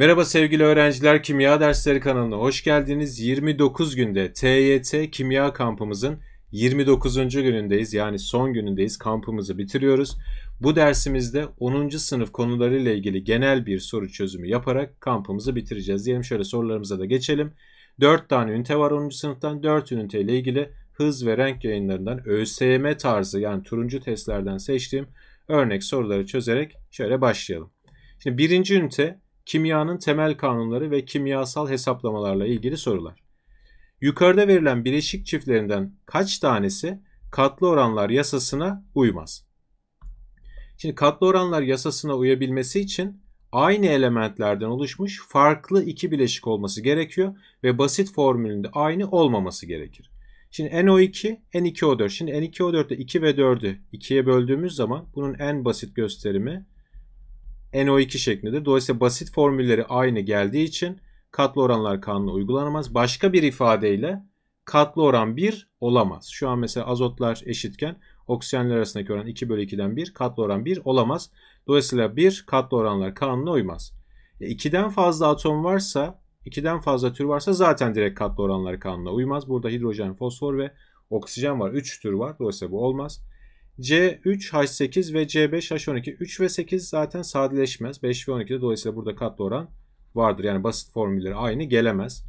Merhaba sevgili öğrenciler, Kimya Dersleri kanalına hoş geldiniz. 29 günde TYT Kimya kampımızın 29. günündeyiz. Yani son günündeyiz. Kampımızı bitiriyoruz. Bu dersimizde 10. sınıf konularıyla ilgili genel bir soru çözümü yaparak kampımızı bitireceğiz. Diyelim şöyle sorularımıza da geçelim. 4 tane ünite var 10. sınıftan. 4 ünite ile ilgili hız ve renk yayınlarından ÖSYM tarzı yani turuncu testlerden seçtiğim örnek soruları çözerek şöyle başlayalım. Şimdi birinci ünite kimyanın temel kanunları ve kimyasal hesaplamalarla ilgili sorular. Yukarıda verilen bileşik çiftlerinden kaç tanesi katlı oranlar yasasına uymaz? Şimdi katlı oranlar yasasına uyabilmesi için aynı elementlerden oluşmuş farklı iki bileşik olması gerekiyor ve basit formülünde aynı olmaması gerekir. Şimdi NO2, N2O4. Şimdi N2O4'te 2 ve 4'ü 2'ye böldüğümüz zaman bunun en basit gösterimi NO2 şeklindedir. Dolayısıyla basit formülleri aynı geldiği için katlı oranlar kanunu uygulanamaz. Başka bir ifadeyle katlı oran 1 olamaz. Şu an mesela azotlar eşitken oksijenler arasındaki oran 2 bölü 2'den 1 katlı oran 1 olamaz. Dolayısıyla 1 katlı oranlar kanununa uymaz. 2'den e, fazla atom varsa 2'den fazla tür varsa zaten direkt katlı oranlar kanununa uymaz. Burada hidrojen, fosfor ve oksijen var. 3 tür var. Dolayısıyla bu olmaz. C3H8 ve C5H12 3 ve 8 zaten sadeleşmez. 5 ve 12'de dolayısıyla burada katlı oran vardır. Yani basit formülleri aynı gelemez.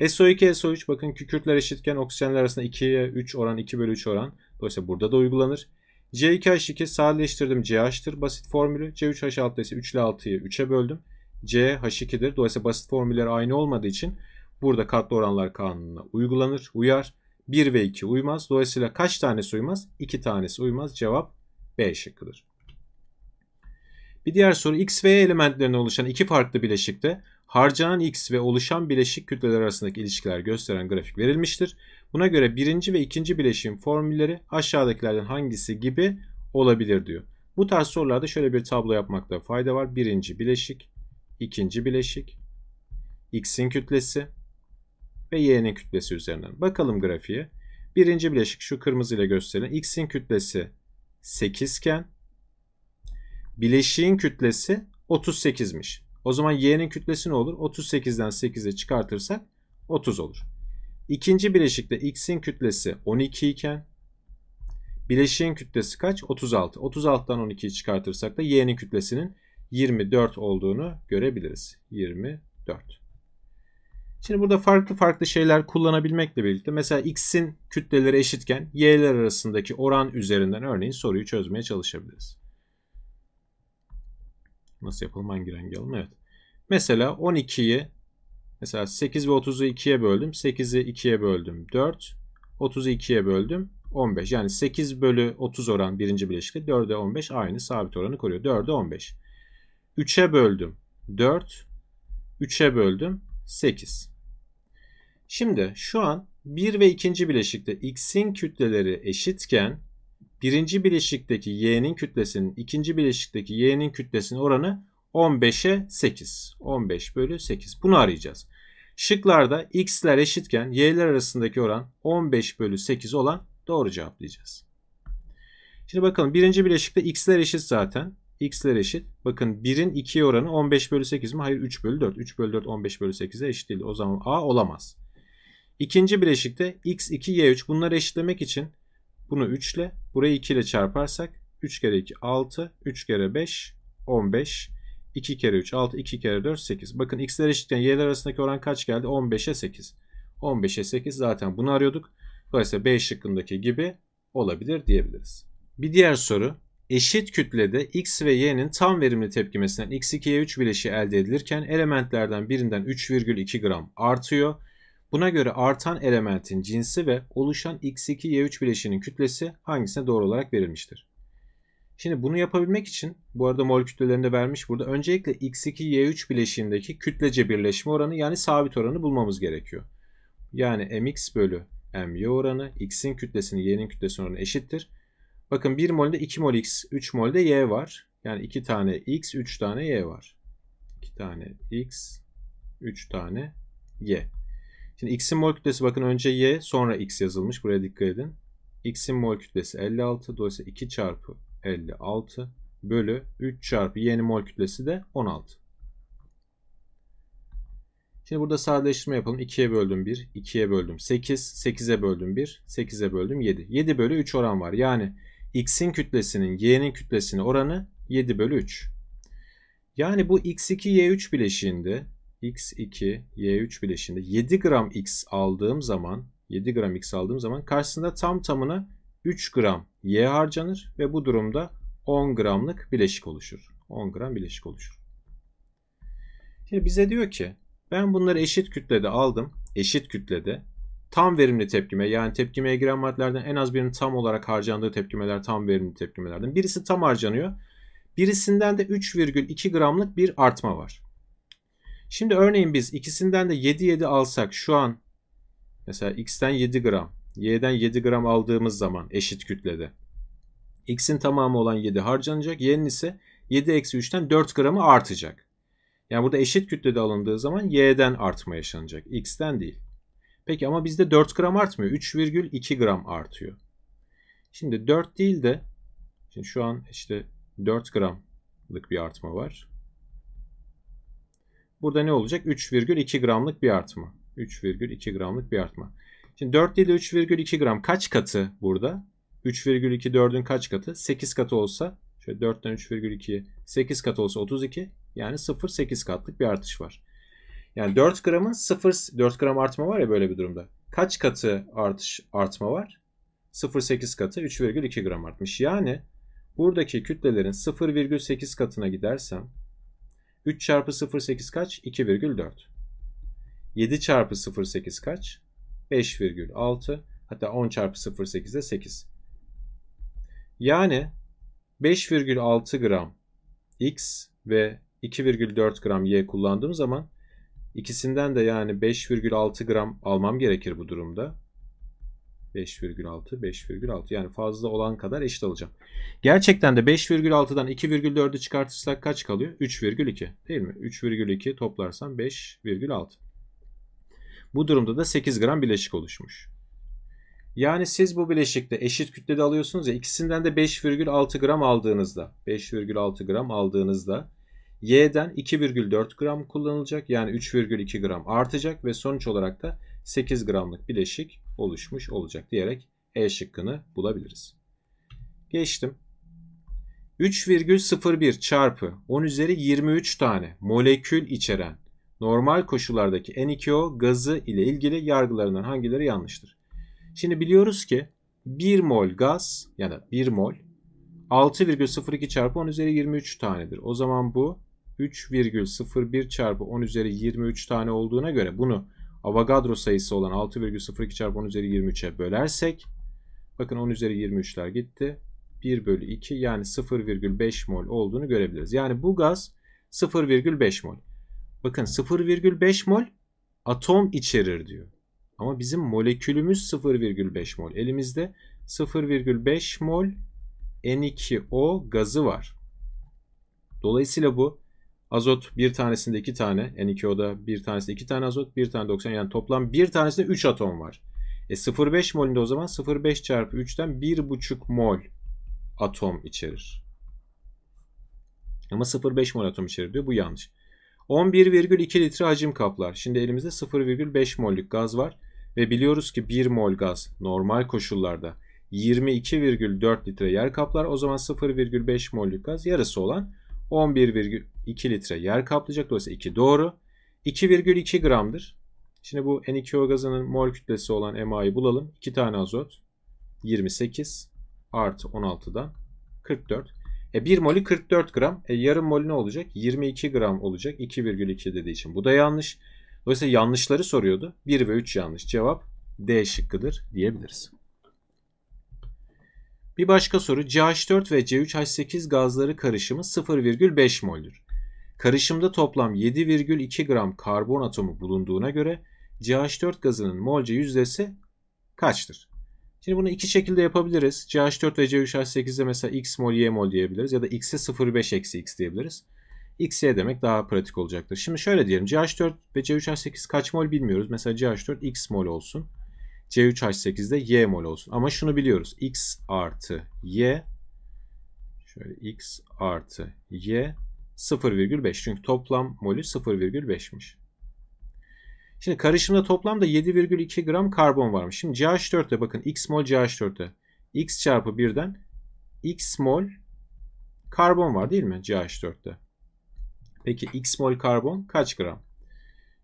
SO2, SO3 bakın kükürtler eşitken oksijenler arasında 2'ye 3 oran 2 bölü 3 oran. Dolayısıyla burada da uygulanır. C2H2 sadeleştirdim CH'tir basit formülü. C3H6 ise 3 ile 6'yı 3'e böldüm. C CH2'dir. Dolayısıyla basit formüller aynı olmadığı için burada katlı oranlar kanununa uygulanır, uyar. 1 ve 2 uymaz. Dolayısıyla kaç tanesi uymaz? 2 tanesi uymaz. Cevap B şıkkıdır. Bir diğer soru X ve Y elementlerinden oluşan iki farklı bileşikte harcanan X ve oluşan bileşik kütleler arasındaki ilişkiler gösteren grafik verilmiştir. Buna göre birinci ve ikinci bileşiğin formülleri aşağıdakilerden hangisi gibi olabilir diyor. Bu tarz sorularda şöyle bir tablo yapmakta fayda var. Birinci bileşik, ikinci bileşik, X'in kütlesi, ve y'nin kütlesi üzerinden. Bakalım grafiğe. Birinci bileşik şu kırmızı ile gösterilen x'in kütlesi 8 iken bileşiğin kütlesi 38'miş. O zaman y'nin kütlesi ne olur? 38'den 8'e çıkartırsak 30 olur. İkinci bileşikte x'in kütlesi 12 iken bileşiğin kütlesi kaç? 36. 36'dan 12'yi çıkartırsak da y'nin kütlesinin 24 olduğunu görebiliriz. 24. Şimdi burada farklı farklı şeyler kullanabilmekle birlikte mesela x'in kütleleri eşitken y'ler arasındaki oran üzerinden örneğin soruyu çözmeye çalışabiliriz. Nasıl yapalım? Hangi rengi alalım? Evet. Mesela 12'yi mesela 8 ve 30'u 2'ye böldüm. 8'i 2'ye böldüm. 4. 30'u 2'ye böldüm. 15. Yani 8 bölü 30 oran birinci bileşikte 4'e 15 aynı sabit oranı koruyor. 4'e 15. 3'e böldüm. 4. 3'e böldüm. 8. Şimdi şu an bir ve ikinci bileşikte x'in kütleleri eşitken birinci bileşikteki y'nin kütlesinin ikinci bileşikteki y'nin kütlesinin oranı 15'e 8. 15 bölü 8. Bunu arayacağız. Şıklarda x'ler eşitken y'ler arasındaki oran 15 bölü 8 olan doğru cevaplayacağız. Şimdi bakalım birinci bileşikte x'ler eşit zaten. x'ler eşit. Bakın 1'in 2'ye oranı 15 bölü 8 mi? Hayır 3 bölü 4. 3 bölü 4 15 bölü 8'e eşit değil. O zaman a olamaz. İkinci bileşikte x2, y3 bunları eşitlemek için bunu 3 ile burayı 2 ile çarparsak 3 kere 2 6, 3 kere 5 15, 2 kere 3 6, 2 kere 4 8. Bakın x'ler eşitken y'ler arasındaki oran kaç geldi? 15'e 8. 15'e 8 zaten bunu arıyorduk. Dolayısıyla B şıkkındaki gibi olabilir diyebiliriz. Bir diğer soru. Eşit kütlede X ve Y'nin tam verimli tepkimesinden x 2 y 3 bileşi elde edilirken elementlerden birinden 3,2 gram artıyor. Buna göre artan elementin cinsi ve oluşan X2Y3 bileşiğinin kütlesi hangisine doğru olarak verilmiştir? Şimdi bunu yapabilmek için bu arada mol kütlelerini de vermiş burada. Öncelikle X2Y3 bileşiğindeki kütlece birleşme oranı yani sabit oranı bulmamız gerekiyor. Yani mx bölü my oranı x'in kütlesini y'nin kütlesinin oranı eşittir. Bakın 1 molde 2 mol x, 3 molde y var. Yani 2 tane x, 3 tane y var. 2 tane x, 3 tane y. Şimdi x'in mol kütlesi bakın önce y sonra x yazılmış. Buraya dikkat edin. x'in mol kütlesi 56. Dolayısıyla 2 çarpı 56 bölü 3 çarpı y'nin mol kütlesi de 16. Şimdi burada sadeleştirme yapalım. 2'ye böldüm 1, 2'ye böldüm 8, 8'e böldüm 1, 8'e böldüm 7. 7 bölü 3 oran var. Yani x'in kütlesinin y'nin kütlesinin oranı 7 bölü 3. Yani bu x2 y3 bileşiğinde x2, y3 bileşiğinde 7 gram x aldığım zaman 7 gram x aldığım zaman karşısında tam tamına 3 gram y harcanır ve bu durumda 10 gramlık bileşik oluşur. 10 gram bileşik oluşur. Şimdi bize diyor ki ben bunları eşit kütlede aldım. Eşit kütlede tam verimli tepkime yani tepkimeye giren maddelerden en az birinin tam olarak harcandığı tepkimeler tam verimli tepkimelerden. Birisi tam harcanıyor. Birisinden de 3,2 gramlık bir artma var. Şimdi örneğin biz ikisinden de 7 7 alsak şu an mesela x'ten 7 gram, y'den 7 gram aldığımız zaman eşit kütlede x'in tamamı olan 7 harcanacak. Y'nin ise 7 3'ten 4 gramı artacak. Yani burada eşit kütlede alındığı zaman y'den artma yaşanacak. x'ten değil. Peki ama bizde 4 gram artmıyor. 3,2 gram artıyor. Şimdi 4 değil de şimdi şu an işte 4 gramlık bir artma var. Burada ne olacak? 3,2 gramlık bir artma. 3,2 gramlık bir artma. Şimdi 4 ile 3,2 gram kaç katı burada? 3,2 4'ün kaç katı? 8 katı olsa şöyle 4'ten 3,2'ye 8 katı olsa 32 yani 0,8 katlık bir artış var. Yani 4 gramın 0 4 gram artma var ya böyle bir durumda. Kaç katı artış artma var? 0,8 katı 3,2 gram artmış. Yani buradaki kütlelerin 0,8 katına gidersem 3 çarpı 0,8 kaç? 2,4. 7 çarpı 0,8 kaç? 5,6. Hatta 10 çarpı 0,8 de 8. Yani 5,6 gram X ve 2,4 gram Y kullandığım zaman ikisinden de yani 5,6 gram almam gerekir bu durumda. 5,6, 5,6 yani fazla olan kadar eşit alacağım. Gerçekten de 5,6'dan 2,4'ü çıkartırsak kaç kalıyor? 3,2 değil mi? 3,2 toplarsam 5,6. Bu durumda da 8 gram bileşik oluşmuş. Yani siz bu bileşikte eşit kütlede alıyorsunuz ya ikisinden de 5,6 gram aldığınızda 5,6 gram aldığınızda Y'den 2,4 gram kullanılacak yani 3,2 gram artacak ve sonuç olarak da 8 gramlık bileşik oluşmuş olacak diyerek E şıkkını bulabiliriz. Geçtim. 3,01 çarpı 10 üzeri 23 tane molekül içeren normal koşullardaki N2O gazı ile ilgili yargılarından hangileri yanlıştır? Şimdi biliyoruz ki 1 mol gaz ya da 1 mol 6,02 çarpı 10 üzeri 23 tanedir. O zaman bu 3,01 çarpı 10 üzeri 23 tane olduğuna göre bunu Avogadro sayısı olan 6,02 çarpı 10 üzeri 23'e bölersek bakın 10 üzeri 23'ler gitti. 1 bölü 2 yani 0,5 mol olduğunu görebiliriz. Yani bu gaz 0,5 mol. Bakın 0,5 mol atom içerir diyor. Ama bizim molekülümüz 0,5 mol. Elimizde 0,5 mol N2O gazı var. Dolayısıyla bu Azot bir tanesinde iki tane. N2O'da bir tanesinde iki tane azot, bir tane de oksijen. Yani toplam bir tanesinde 3 atom var. E 0,5 molünde o zaman 0,5 çarpı 3'ten 1,5 mol atom içerir. Ama 0,5 mol atom içerir diyor. Bu yanlış. 11,2 litre hacim kaplar. Şimdi elimizde 0,5 mollük gaz var. Ve biliyoruz ki 1 mol gaz normal koşullarda 22,4 litre yer kaplar. O zaman 0,5 mollük gaz yarısı olan 11,2 litre yer kaplayacak. Dolayısıyla 2 doğru. 2,2 gramdır. Şimdi bu N2O gazının mol kütlesi olan MA'yı bulalım. 2 tane azot 28 artı 16'dan 44. E 1 molü 44 gram. E yarım molü ne olacak? 22 gram olacak. 2,2 dediği için. Bu da yanlış. Dolayısıyla yanlışları soruyordu. 1 ve 3 yanlış. Cevap D şıkkıdır diyebiliriz. Bir başka soru CH4 ve C3H8 gazları karışımı 0,5 moldür. Karışımda toplam 7,2 gram karbon atomu bulunduğuna göre CH4 gazının molce yüzdesi kaçtır? Şimdi bunu iki şekilde yapabiliriz. CH4 ve C3H8'de mesela X mol Y mol diyebiliriz ya da X'e 0,5 eksi X diyebiliriz. X'ye demek daha pratik olacaktır. Şimdi şöyle diyelim CH4 ve C3H8 kaç mol bilmiyoruz. Mesela CH4 X mol olsun. C3H8'de Y mol olsun. Ama şunu biliyoruz. X artı Y şöyle X artı Y 0,5. Çünkü toplam molü 0,5'miş. Şimdi karışımda toplamda 7,2 gram karbon varmış. Şimdi CH4'te bakın X mol CH4'te. X çarpı 1'den X mol karbon var değil mi CH4'te? Peki X mol karbon kaç gram?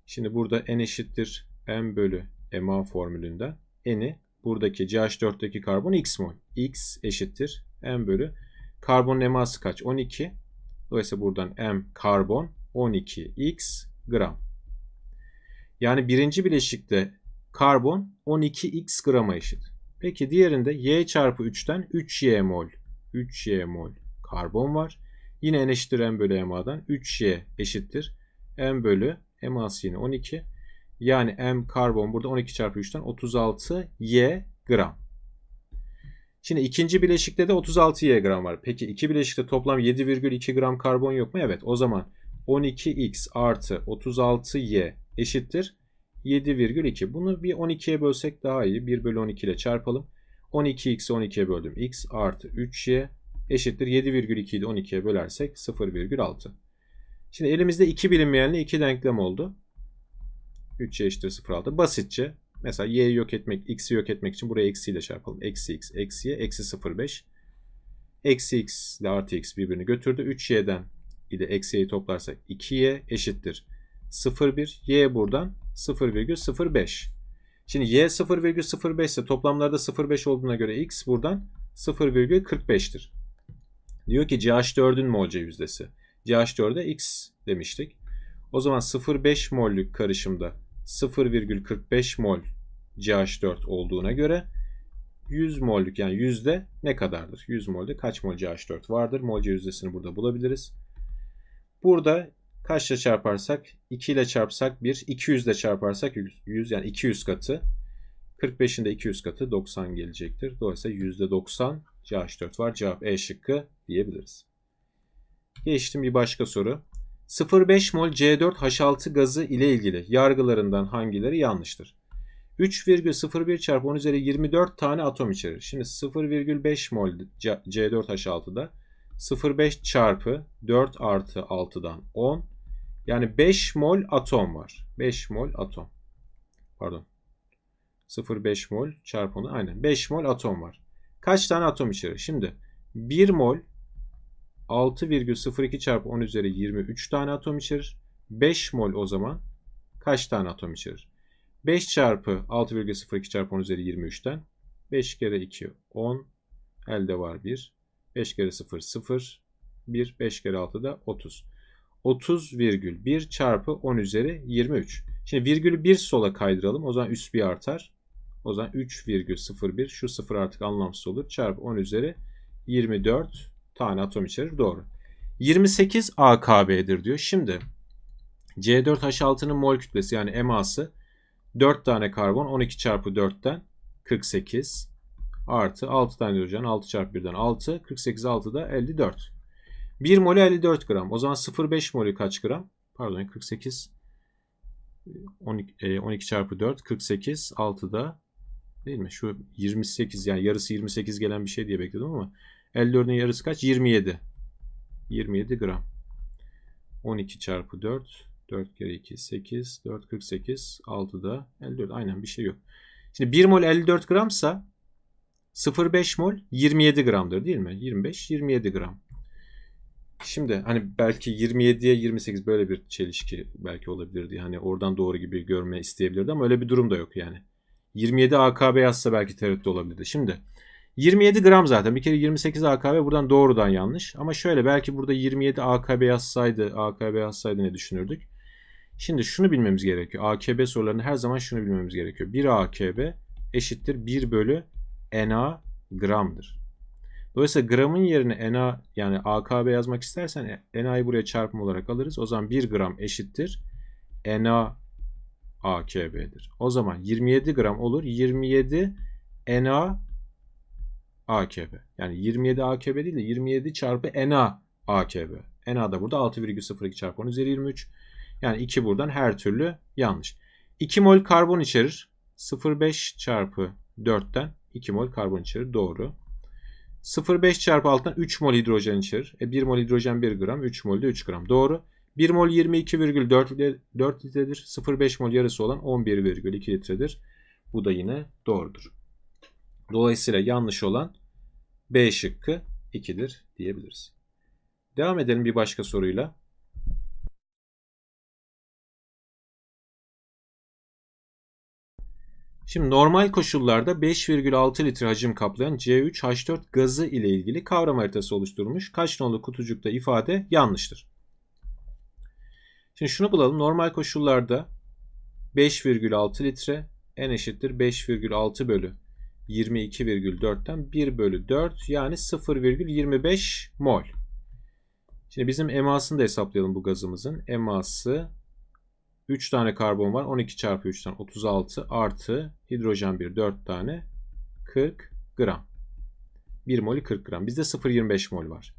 Şimdi burada N eşittir M bölü MA formülünden n'i buradaki CH4'teki karbon x mol. x eşittir m bölü karbonun MA'sı kaç? 12. Dolayısıyla buradan m karbon 12 x gram. Yani birinci bileşikte karbon 12 x grama eşit. Peki diğerinde y çarpı 3'ten 3y mol. 3y mol karbon var. Yine n eşittir m bölü ma'dan 3y eşittir m bölü ma'sı yine 12. Yani m karbon burada 12 çarpı 3'ten 36 y gram. Şimdi ikinci bileşikte de 36 y gram var. Peki iki bileşikte toplam 7,2 gram karbon yok mu? Evet o zaman 12x artı 36y eşittir 7,2. Bunu bir 12'ye bölsek daha iyi. 1 bölü 12 ile çarpalım. 12 x 12'ye böldüm. x artı 3y eşittir 7,2'yi de 12'ye bölersek 0,6. Şimdi elimizde 2 bilinmeyenli 2 denklem oldu. 3y e eşittir 0 6. Basitçe mesela y'yi yok etmek, x'i yok etmek için buraya eksiyle çarpalım. Eksi x, eksi y, eksi 0 5. Eksi x ile artı x birbirini götürdü. 3y'den ile eksi y'yi toplarsak 2y eşittir 0,1. Y buradan 0,05. Şimdi y 0,05 ise toplamlarda 0,5 olduğuna göre x buradan 0,45'tir. Diyor ki CH4'ün molce yüzdesi. CH4'e x demiştik. O zaman 0,5 mollük karışımda 0,45 mol CH4 olduğuna göre 100 mollük yani yüzde ne kadardır? 100 molde kaç mol CH4 vardır? Molce yüzdesini burada bulabiliriz. Burada kaçla çarparsak 2 ile çarpsak 1, 200 ile çarparsak 100 yani 200 katı. 45'in de 200 katı 90 gelecektir. Dolayısıyla %90 CH4 var. Cevap E şıkkı diyebiliriz. Geçtim bir başka soru. 0,5 mol C4H6 gazı ile ilgili yargılarından hangileri yanlıştır? 3,01 çarpı 10 üzeri 24 tane atom içerir. Şimdi 0,5 mol C4H6'da 0,5 çarpı 4 artı 6'dan 10 yani 5 mol atom var. 5 mol atom. Pardon. 0,5 mol çarpı 10 aynen 5 mol atom var. Kaç tane atom içerir? Şimdi 1 mol 6,02 çarpı 10 üzeri 23 tane atom içerir. 5 mol o zaman kaç tane atom içerir? 5 çarpı 6,02 çarpı 10 üzeri 23'ten 5 kere 2 10 elde var 1. 5 kere 0 0 1 5 kere 6 da 30. 30,1 çarpı 10 üzeri 23. Şimdi virgülü 1 sola kaydıralım. O zaman üst bir artar. O zaman 3,01 şu 0 artık anlamsız olur. Çarpı 10 üzeri 24 tane atom içerir. Doğru. 28 AKB'dir diyor. Şimdi C4H6'nın mol kütlesi yani eması 4 tane karbon 12 çarpı 4'ten 48 artı 6 tane hidrojen 6 çarpı 1'den 6 48 6 da 54. 1 molü 54 gram. O zaman 0,5 molü kaç gram? Pardon 48 12, 12 çarpı 4 48 6 da değil mi? Şu 28 yani yarısı 28 gelen bir şey diye bekledim ama 54'ün yarısı kaç? 27. 27 gram. 12 çarpı 4. 4 kere 2 8. 4 48. 6 da 54. Aynen bir şey yok. Şimdi 1 mol 54 gramsa 0,5 mol 27 gramdır değil mi? 25 27 gram. Şimdi hani belki 27'ye 28 böyle bir çelişki belki olabilirdi. Hani oradan doğru gibi görme isteyebilirdi ama öyle bir durum da yok yani. 27 AKB yazsa belki tereddüt olabilirdi. Şimdi 27 gram zaten. Bir kere 28 AKB buradan doğrudan yanlış. Ama şöyle belki burada 27 AKB yazsaydı, AKB yazsaydı ne düşünürdük? Şimdi şunu bilmemiz gerekiyor. AKB sorularında her zaman şunu bilmemiz gerekiyor. 1 AKB eşittir 1 bölü NA gramdır. Dolayısıyla gramın yerine NA yani AKB yazmak istersen NA'yı buraya çarpım olarak alırız. O zaman 1 gram eşittir NA AKB'dir. O zaman 27 gram olur. 27 NA Akb, Yani 27 Akb değil de 27 çarpı NA Akb. NA da burada 6,02 çarpı 10 üzeri 23. Yani 2 buradan her türlü yanlış. 2 mol karbon içerir. 0,5 çarpı 4'ten 2 mol karbon içerir. Doğru. 0,5 çarpı alttan 3 mol hidrojen içerir. E 1 mol hidrojen 1 gram, 3 mol de 3 gram. Doğru. 1 mol 22,4 litredir. 0,5 mol yarısı olan 11,2 litredir. Bu da yine doğrudur. Dolayısıyla yanlış olan B şıkkı 2'dir diyebiliriz. Devam edelim bir başka soruyla. Şimdi normal koşullarda 5,6 litre hacim kaplayan C3H4 gazı ile ilgili kavram haritası oluşturmuş. Kaç nolu kutucukta ifade yanlıştır. Şimdi şunu bulalım. Normal koşullarda 5,6 litre n eşittir 5,6 bölü 22,4'ten 1 bölü 4 yani 0,25 mol. Şimdi bizim emasını da hesaplayalım bu gazımızın. Eması 3 tane karbon var. 12 çarpı 3'ten 36 artı hidrojen 1 4 tane 40 gram. 1 molü 40 gram. Bizde 0,25 mol var.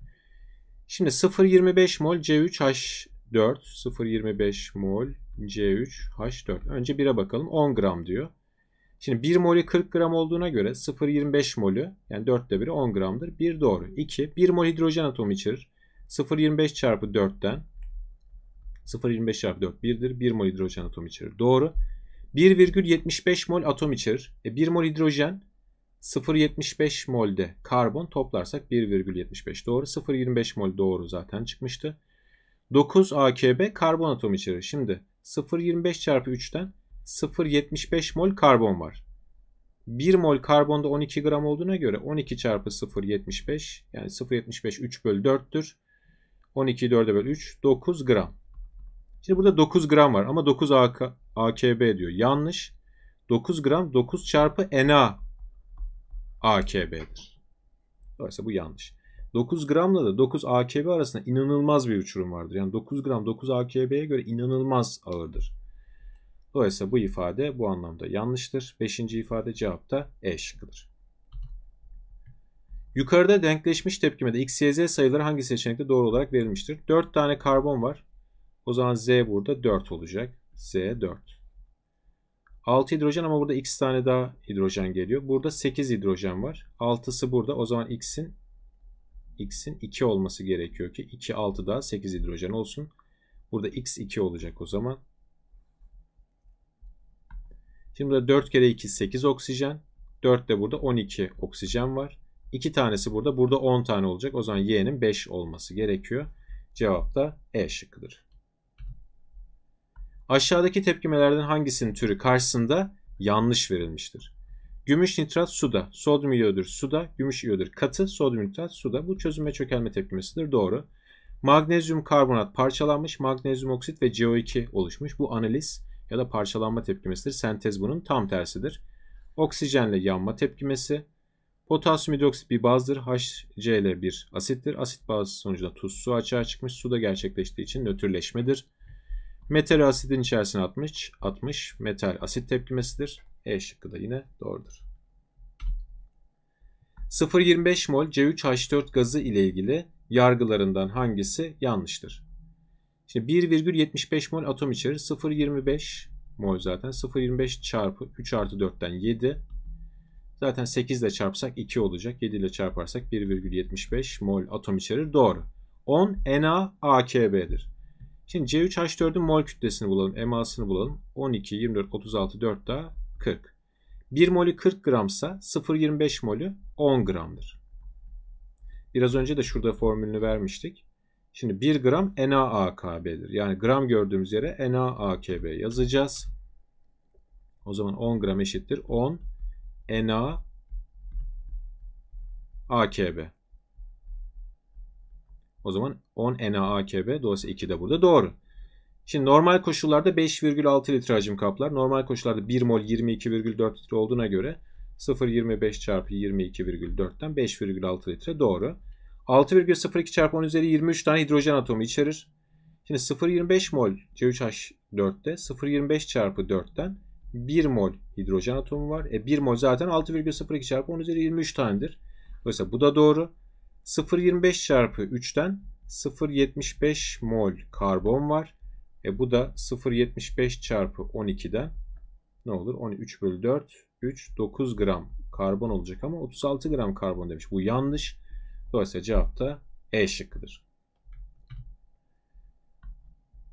Şimdi 0,25 mol C3H4 0,25 mol C3H4. Önce 1'e bakalım. 10 gram diyor. Şimdi 1 molü 40 gram olduğuna göre 0,25 molü yani 4'te 1'i 10 gramdır. 1 doğru. 2. 1 mol hidrojen atomu içerir. 0,25 çarpı 4'ten 0,25 çarpı 4 1'dir. 1 mol hidrojen atomu içerir. Doğru. 1,75 mol atom içerir. E 1 mol hidrojen 0,75 molde karbon toplarsak 1,75 doğru. 0,25 mol doğru zaten çıkmıştı. 9 AKB karbon atomu içerir. Şimdi 0,25 çarpı 3'ten 0.75 mol karbon var. 1 mol karbonda 12 gram olduğuna göre 12 çarpı 0.75 yani 0.75 3 bölü 4'tür. 12 4'e bölü 3 9 gram. Şimdi burada 9 gram var ama 9 AK, AKB diyor. Yanlış. 9 gram 9 çarpı NA AKB'dir. Dolayısıyla bu yanlış. 9 gramla da 9 AKB arasında inanılmaz bir uçurum vardır. Yani 9 gram 9 AKB'ye göre inanılmaz ağırdır. Dolayısıyla bu ifade bu anlamda yanlıştır. Beşinci ifade cevap da E şıkkıdır. Yukarıda denkleşmiş tepkimede x, y, z sayıları hangi seçenekte doğru olarak verilmiştir? 4 tane karbon var. O zaman z burada 4 olacak. Z 4. 6 hidrojen ama burada x tane daha hidrojen geliyor. Burada 8 hidrojen var. 6'sı burada. O zaman x'in x'in 2 olması gerekiyor ki 2 6 daha 8 hidrojen olsun. Burada x 2 olacak o zaman. Şimdi burada 4 kere 2 8 oksijen. 4 de burada 12 oksijen var. 2 tanesi burada. Burada 10 tane olacak. O zaman Y'nin 5 olması gerekiyor. Cevap da E şıkkıdır. Aşağıdaki tepkimelerden hangisinin türü karşısında yanlış verilmiştir? Gümüş nitrat suda, sodyum iyodür suda, gümüş iyodür katı, sodyum nitrat suda. Bu çözünme çökelme tepkimesidir. Doğru. Magnezyum karbonat parçalanmış, magnezyum oksit ve CO2 oluşmuş. Bu analiz ya da parçalanma tepkimesidir. Sentez bunun tam tersidir. Oksijenle yanma tepkimesi. Potasyum hidroksit bir bazdır. HCl bir asittir. Asit baz sonucunda tuz su açığa çıkmış. Su da gerçekleştiği için nötrleşmedir. Metal asidin içerisine atmış. 60 metal asit tepkimesidir. E şıkkı da yine doğrudur. 0,25 mol C3H4 gazı ile ilgili yargılarından hangisi yanlıştır? İşte 1,75 mol atom içerir. 0,25 mol zaten. 0,25 çarpı 3 artı 4'ten 7. Zaten 8 ile çarpsak 2 olacak. 7 ile çarparsak 1,75 mol atom içerir. Doğru. 10 Na AKB'dir. Şimdi C3H4'ün mol kütlesini bulalım. MA'sını bulalım. 12, 24, 36, 4 daha 40. 1 molü 40 gramsa 0,25 molü 10 gramdır. Biraz önce de şurada formülünü vermiştik. Şimdi 1 gram NaAKB'dir. Yani gram gördüğümüz yere NaAKB yazacağız. O zaman 10 gram eşittir 10 Na AKB. O zaman 10 Na AKB dolayısıyla 2 de burada doğru. Şimdi normal koşullarda 5,6 litre hacim kaplar. Normal koşullarda 1 mol 22,4 litre olduğuna göre 0,25 çarpı 22,4'ten 5,6 litre doğru. 6,02 çarpı 10 üzeri 23 tane hidrojen atomu içerir. Şimdi 0,25 mol C3H4'te 0,25 çarpı 4'ten 1 mol hidrojen atomu var. E 1 mol zaten 6,02 çarpı 10 üzeri 23 tanedir. Dolayısıyla bu da doğru. 0,25 çarpı 3'ten 0,75 mol karbon var. E bu da 0,75 çarpı 12'den ne olur? 13 bölü 4, 3, 9 gram karbon olacak ama 36 gram karbon demiş. Bu yanlış. Dolayısıyla cevap da E şıkkıdır.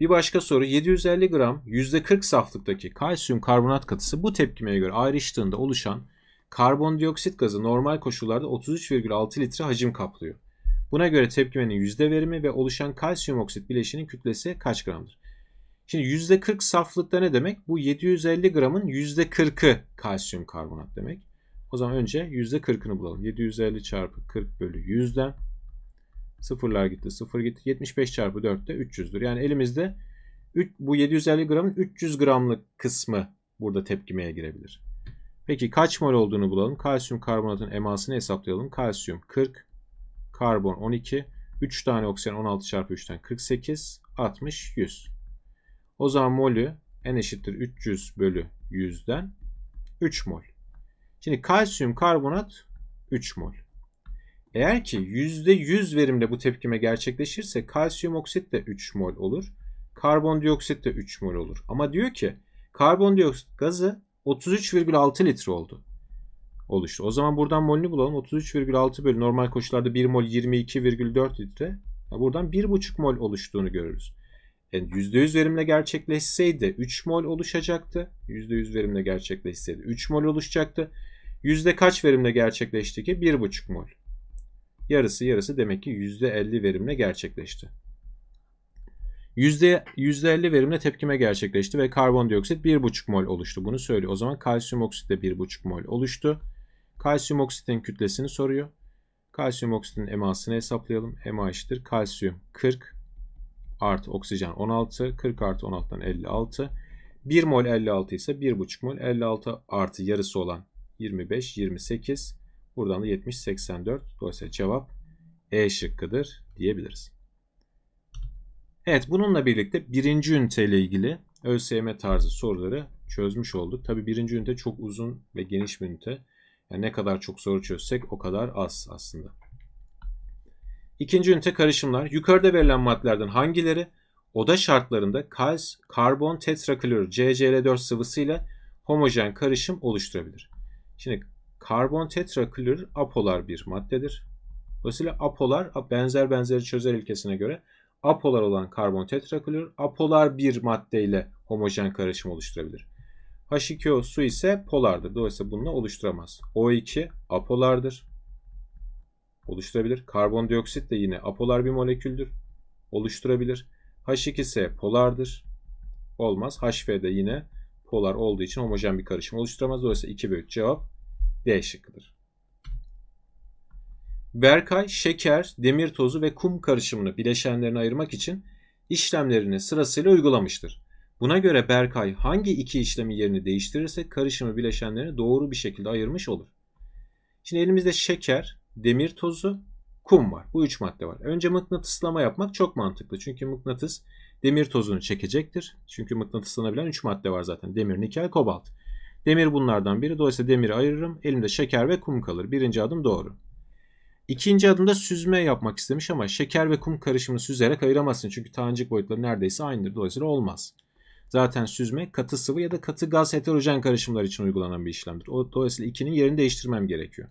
Bir başka soru 750 gram %40 saflıktaki kalsiyum karbonat katısı bu tepkimeye göre ayrıştığında oluşan karbondioksit gazı normal koşullarda 33,6 litre hacim kaplıyor. Buna göre tepkimenin yüzde verimi ve oluşan kalsiyum oksit bileşinin kütlesi kaç gramdır? Şimdi %40 saflıkta ne demek? Bu 750 gramın %40'ı kalsiyum karbonat demek. O zaman önce %40'ını bulalım. 750 çarpı 40 bölü 100'den sıfırlar gitti sıfır gitti. 75 çarpı 4 de 300'dür. Yani elimizde 3, bu 750 gramın 300 gramlık kısmı burada tepkimeye girebilir. Peki kaç mol olduğunu bulalım. Kalsiyum karbonatın emasını hesaplayalım. Kalsiyum 40, karbon 12, 3 tane oksijen 16 çarpı 3'ten 48, 60, 100. O zaman molü en eşittir 300 bölü 100'den 3 mol. Şimdi kalsiyum karbonat 3 mol. Eğer ki %100 verimle bu tepkime gerçekleşirse kalsiyum oksit de 3 mol olur. Karbondioksit de 3 mol olur. Ama diyor ki karbondioksit gazı 33,6 litre oldu. Oluştu. O zaman buradan molünü bulalım. 33,6 bölü normal koşullarda 1 mol 22,4 litre. Buradan 1,5 mol oluştuğunu görürüz. Yani %100 verimle gerçekleşseydi 3 mol oluşacaktı. %100 verimle gerçekleşseydi 3 mol oluşacaktı. Yüzde kaç verimle gerçekleşti ki? 1,5 mol. Yarısı yarısı demek ki %50 verimle gerçekleşti. Yüzde, %50 verimle tepkime gerçekleşti ve karbondioksit 1,5 mol oluştu. Bunu söylüyor. O zaman kalsiyum oksit de 1,5 mol oluştu. Kalsiyum oksitin kütlesini soruyor. Kalsiyum oksitin emasını hesaplayalım. Ema eşittir. Kalsiyum 40 artı oksijen 16. 40 artı 16'dan 56. 1 mol 56 ise 1,5 mol 56 artı yarısı olan 25, 28. Buradan da 70, 84. Dolayısıyla cevap E şıkkıdır diyebiliriz. Evet bununla birlikte birinci ünite ile ilgili ÖSYM tarzı soruları çözmüş olduk. Tabi birinci ünite çok uzun ve geniş bir ünite. Yani ne kadar çok soru çözsek o kadar az aslında. İkinci ünite karışımlar. Yukarıda verilen maddelerden hangileri oda şartlarında kals, karbon tetraklor CCl4 sıvısı ile homojen karışım oluşturabilir? Şimdi karbon tetraklor apolar bir maddedir. Dolayısıyla apolar benzer benzeri çözer ilkesine göre apolar olan karbon tetraklor apolar bir maddeyle homojen karışım oluşturabilir. H2O su ise polardır. Dolayısıyla bununla oluşturamaz. O2 apolardır oluşturabilir. Karbondioksit de yine apolar bir moleküldür. Oluşturabilir. H2S polardır. Olmaz. HF de yine polar olduğu için homojen bir karışım oluşturamaz. Dolayısıyla 2 bölü cevap D şıkkıdır. Berkay şeker, demir tozu ve kum karışımını bileşenlerine ayırmak için işlemlerini sırasıyla uygulamıştır. Buna göre Berkay hangi iki işlemi yerini değiştirirse karışımı bileşenlerini doğru bir şekilde ayırmış olur. Şimdi elimizde şeker demir tozu, kum var. Bu üç madde var. Önce mıknatıslama yapmak çok mantıklı. Çünkü mıknatıs demir tozunu çekecektir. Çünkü mıknatıslanabilen üç madde var zaten. Demir, nikel, kobalt. Demir bunlardan biri. Dolayısıyla demiri ayırırım. Elimde şeker ve kum kalır. Birinci adım doğru. İkinci adımda süzme yapmak istemiş ama şeker ve kum karışımını süzerek ayıramazsın. Çünkü tanecik boyutları neredeyse aynıdır. Dolayısıyla olmaz. Zaten süzme katı sıvı ya da katı gaz heterojen karışımlar için uygulanan bir işlemdir. O, dolayısıyla ikinin yerini değiştirmem gerekiyor.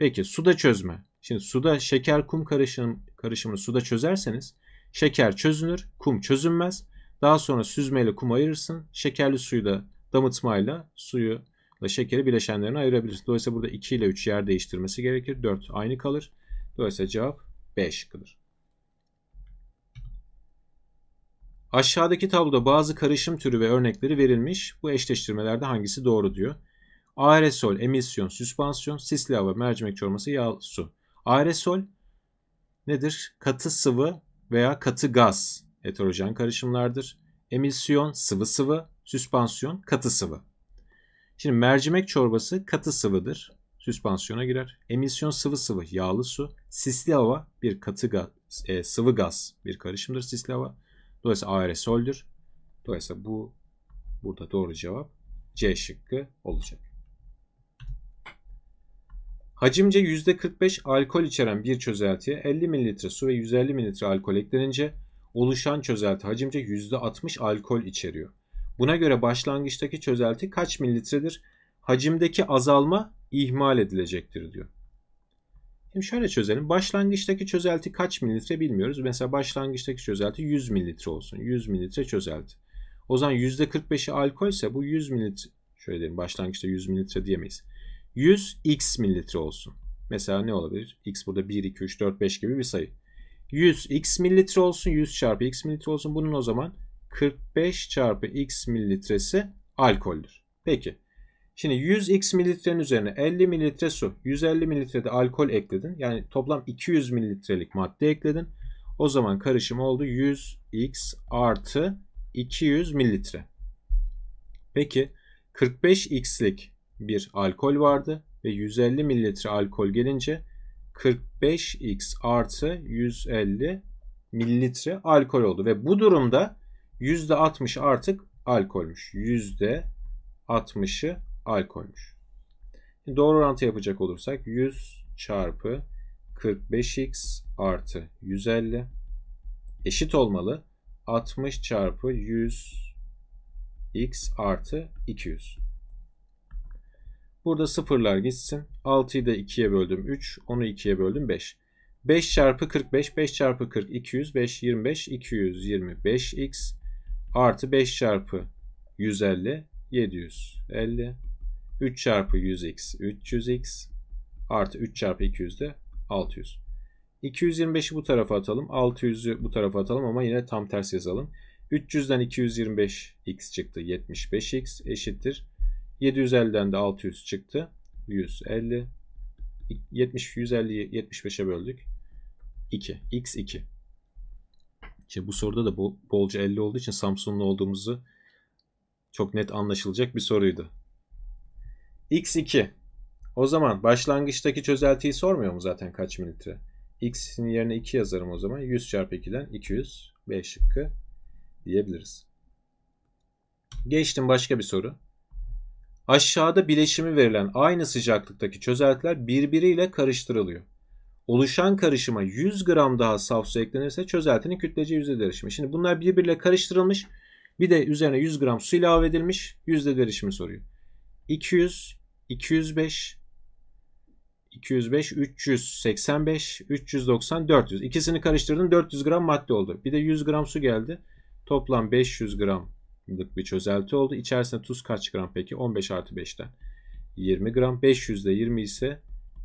Peki suda çözme. Şimdi suda şeker kum karışım, karışımını suda çözerseniz şeker çözünür, kum çözünmez. Daha sonra süzmeyle kum ayırırsın. Şekerli suyu da damıtmayla suyu ve şekeri bileşenlerini ayırabilirsin. Dolayısıyla burada 2 ile 3 yer değiştirmesi gerekir. 4 aynı kalır. Dolayısıyla cevap B şıkkıdır. Aşağıdaki tabloda bazı karışım türü ve örnekleri verilmiş. Bu eşleştirmelerde hangisi doğru diyor. Aerosol, emisyon, süspansiyon, sisli hava, mercimek çorbası, yağ, su. Aerosol nedir? Katı sıvı veya katı gaz heterojen karışımlardır. Emisyon sıvı sıvı, süspansiyon katı sıvı. Şimdi mercimek çorbası katı sıvıdır. Süspansiyona girer. Emisyon sıvı sıvı, yağlı su. Sisli hava bir katı gaz, e, sıvı gaz bir karışımdır sisli hava. Dolayısıyla aerosoldür. Dolayısıyla bu burada doğru cevap C şıkkı olacak. Hacimce %45 alkol içeren bir çözeltiye 50 ml su ve 150 ml alkol eklenince oluşan çözelti hacimce %60 alkol içeriyor. Buna göre başlangıçtaki çözelti kaç mililitredir? Hacimdeki azalma ihmal edilecektir diyor. Şimdi şöyle çözelim. Başlangıçtaki çözelti kaç mililitre bilmiyoruz. Mesela başlangıçtaki çözelti 100 mililitre olsun. 100 mililitre çözelti. O zaman %45'i alkol ise bu 100 mililitre şöyle diyelim başlangıçta 100 mililitre diyemeyiz. 100 x mililitre olsun. Mesela ne olabilir? X burada 1, 2, 3, 4, 5 gibi bir sayı. 100 x mililitre olsun. 100 çarpı x mililitre olsun. Bunun o zaman 45 çarpı x mililitresi alkoldür. Peki. Şimdi 100 x mililitrenin üzerine 50 mililitre su, 150 mililitre de alkol ekledin. Yani toplam 200 mililitrelik madde ekledin. O zaman karışım oldu 100 x artı 200 mililitre. Peki 45 x'lik bir alkol vardı ve 150 mililitre alkol gelince 45x artı 150 mililitre alkol oldu. Ve bu durumda %60 artık alkolmüş. %60'ı alkolmüş. doğru orantı yapacak olursak 100 çarpı 45x artı 150 eşit olmalı. 60 çarpı 100 x artı 200. Burada sıfırlar gitsin. 6'yı da 2'ye böldüm 3. 10'u 2'ye böldüm 5. 5 çarpı 45. 5 çarpı 40 200. 5 25. 225 x artı 5 çarpı 150 750. 3 çarpı 100x 300x artı 3 çarpı 200 de 600. 225'i bu tarafa atalım. 600'ü bu tarafa atalım ama yine tam ters yazalım. 300'den 225x çıktı. 75x eşittir. 750'den de 600 çıktı. 150. 70 150'yi 75'e böldük. 2. X 2. İşte bu soruda da bu bolca 50 olduğu için Samsunlu olduğumuzu çok net anlaşılacak bir soruydu. X2. O zaman başlangıçtaki çözeltiyi sormuyor mu zaten kaç mililitre? X'in yerine 2 yazarım o zaman. 100 çarpı 2'den 200. B şıkkı diyebiliriz. Geçtim başka bir soru. Aşağıda bileşimi verilen aynı sıcaklıktaki çözeltiler birbiriyle karıştırılıyor. Oluşan karışıma 100 gram daha saf su eklenirse çözeltinin kütlece yüzde derişimi. Şimdi bunlar birbiriyle karıştırılmış. Bir de üzerine 100 gram su ilave edilmiş. Yüzde derişimi soruyor. 200, 205, 205, 385, 390, 400. İkisini karıştırdın 400 gram madde oldu. Bir de 100 gram su geldi. Toplam 500 gram gramlık bir çözelti oldu. İçerisinde tuz kaç gram peki? 15 artı 5'ten. 20 gram. 500'de 20 ise